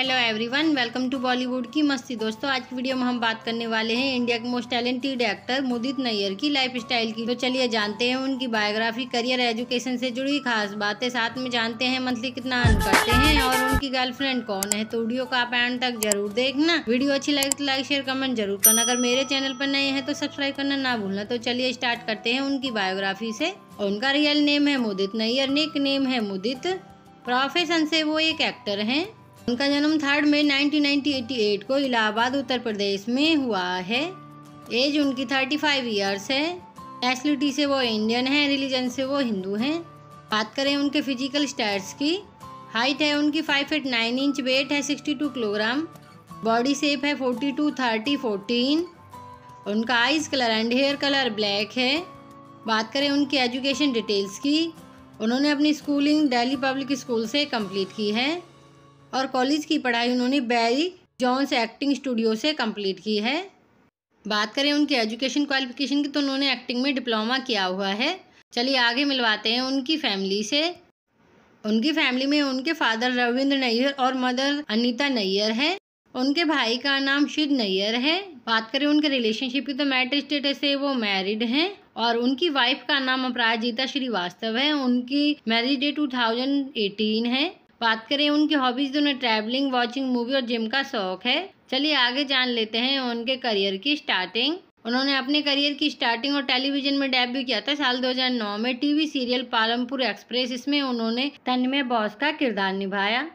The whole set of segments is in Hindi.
hello everyone welcome to Bollywood की मस्ती दोस्तों आज की वीडियो में हम बात करने वाले हैं इंडिया के most talented actor Mudit Nayyar की लाइफ स्टाइल की तो चलिए जानते हैं उनकी बायोग्राफी करियर एजुकेशन से जुड़ी खास बातें साथ में जानते हैं मंथली कितना अर्न करते हैं और उनकी गर्लफ्रेंड कौन है तो वीडियो का आप एंड तक जरूर देखना वीडियो अच्छी लगे तो लाइक शेयर कमेंट जरूर करना अगर मेरे चैनल पर नए हैं तो सब्सक्राइब करना ना भूलना तो चलिए स्टार्ट करते हैं उनकी बायोग्राफी से उनका रियल नेम है मुदित नैयर निक नेम है मुदित प्रोफेशन से वो एक एक्टर हैं उनका जन्म थर्ड में 1988 को इलाहाबाद उत्तर प्रदेश में हुआ है एज उनकी 35 इयर्स है एसलिटी से वो इंडियन है रिलीजन से वो हिंदू हैं बात करें उनके फिजिकल स्टैट्स की हाइट है उनकी five feet nine inch weight है sixty two kilogram body shape है फोर्टी टू थर्टी फोर्टीन उनका eyes colour and hair colour black है बात करें उनकी एजुकेशन डिटेल्स की उन्होंने अपनी स्कूलिंग दिल्ली पब्लिक स्कूल से कंप्लीट की है और कॉलेज की पढ़ाई उन्होंने बैरी जॉन्स एक्टिंग स्टूडियो से कंप्लीट की है बात करें उनकी एजुकेशन क्वालिफिकेशन की तो उन्होंने एक्टिंग में डिप्लोमा किया हुआ है चलिए आगे मिलवाते हैं उनकी फैमिली से उनकी फैमिली में उनके फादर रविंद्र नैयर और मदर अनीता नैयर हैं उनके भाई का नाम शिव नैयर है बात करें उनके रिलेशनशिप की तो मैट स्टेटस से वो मैरिड हैं और उनकी वाइफ का नाम अपराजिता श्रीवास्तव है उनकी मैरिज डे 2018 है बात करें उनकी हॉबीज़ उन्हें ट्रैवलिंग वॉचिंग मूवी और जिम का शौक है चलिए आगे जान लेते हैं उनके करियर की स्टार्टिंग उन्होंने अपने करियर की स्टार्टिंग और टेलीविजन में डेब्यू किया था साल 2009 में टीवी सीरियल पालमपुर एक्सप्रेस इसमें उन्होंने तन्मय बॉस का किरदार निभाया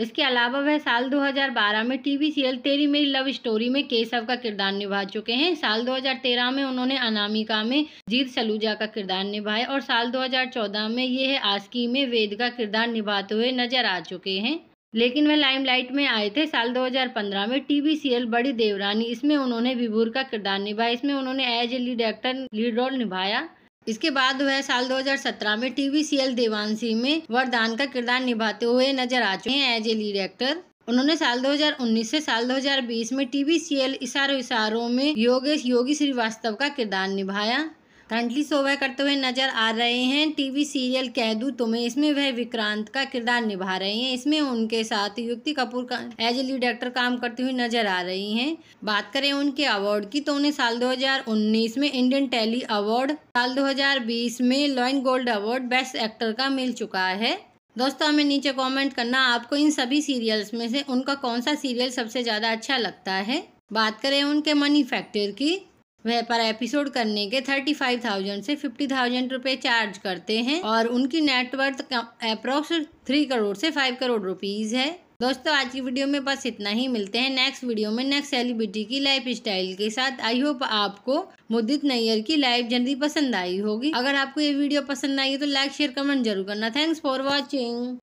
इसके अलावा वह साल 2012 में टीवी सीरियल तेरी मेरी लव स्टोरी में केशव का किरदार निभा चुके हैं साल 2013 में उन्होंने अनामिका में जीत सलूजा का किरदार निभाया और साल 2014 में यह है आस्की में वेद का किरदार निभाते हुए नजर आ चुके हैं लेकिन वह लाइमलाइट में आए थे साल 2015 में टीवी सीरियल बड़ी देवरानी इसमें उन्होंने विभूर का किरदार निभाया इसमें उन्होंने as a lead actor lead role निभाया इसके बाद वह साल 2017 में टीवी सीएल देवांशी में वरदान का किरदार निभाते हुए नजर आ चुके हैं एज ए लीड एक्टर उन्होंने साल 2019 से साल 2020 में टीवी सीएल इशारो इशारों में योगेश योगी श्रीवास्तव का किरदार निभाया करंटली सोबह करते हुए नजर आ रहे हैं टीवी सीरियल कह तुम्हें इसमें वह विक्रांत का किरदार निभा रहे हैं इसमें उनके साथ युक्ति कपूर का एज ए लीड एक्टर काम करती हुई नजर आ रही हैं बात करें उनके अवार्ड की तो उन्हें साल 2019 में इंडियन टेली अवार्ड साल 2020 में lion gold award best actor का मिल चुका है दोस्तों हमें नीचे कॉमेंट करना आपको इन सभी सीरियल्स में से उनका कौन सा सीरियल सबसे ज़्यादा अच्छा लगता है बात करें उनके मनी फैक्टर की वह पर एपिसोड करने के थर्टी फाइव थाउजेंड से फिफ्टी थाउजेंड रुपये चार्ज करते हैं और उनकी नेटवर्थ अप्रोक्स थ्री करोड़ से फाइव करोड़ रुपीज़ है दोस्तों आज की वीडियो में बस इतना ही मिलते हैं नेक्स्ट वीडियो में नेक्स्ट सेलिब्रिटी की लाइफ स्टाइल के साथ आई होप आपको मुदित नैयर की लाइफ जर्नी पसंद आई होगी अगर आपको ये वीडियो पसंद आई है तो लाइक शेयर कमेंट जरूर करना थैंक्स फॉर वॉचिंग